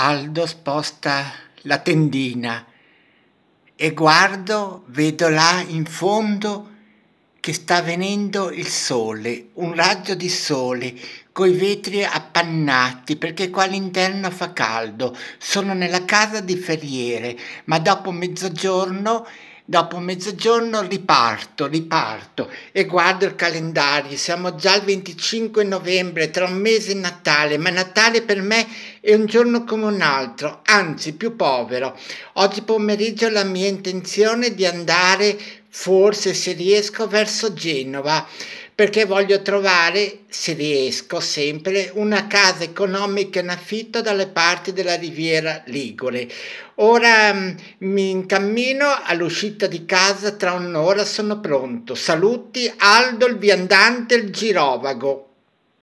Aldo sposta la tendina e guardo, vedo là in fondo che sta venendo il sole, un raggio di sole, coi vetri appannati perché qua all'interno fa caldo. Sono nella casa di Ferriere, ma dopo mezzogiorno dopo mezzogiorno riparto, riparto e guardo il calendario, siamo già il 25 novembre, tra un mese è Natale, ma Natale per me è un giorno come un altro, anzi più povero. Oggi pomeriggio la mia intenzione è di andare forse se riesco verso Genova, perché voglio trovare, se riesco sempre, una casa economica in affitto dalle parti della riviera Ligure. Ora mm, mi incammino all'uscita di casa, tra un'ora sono pronto. Saluti Aldo il viandante il girovago.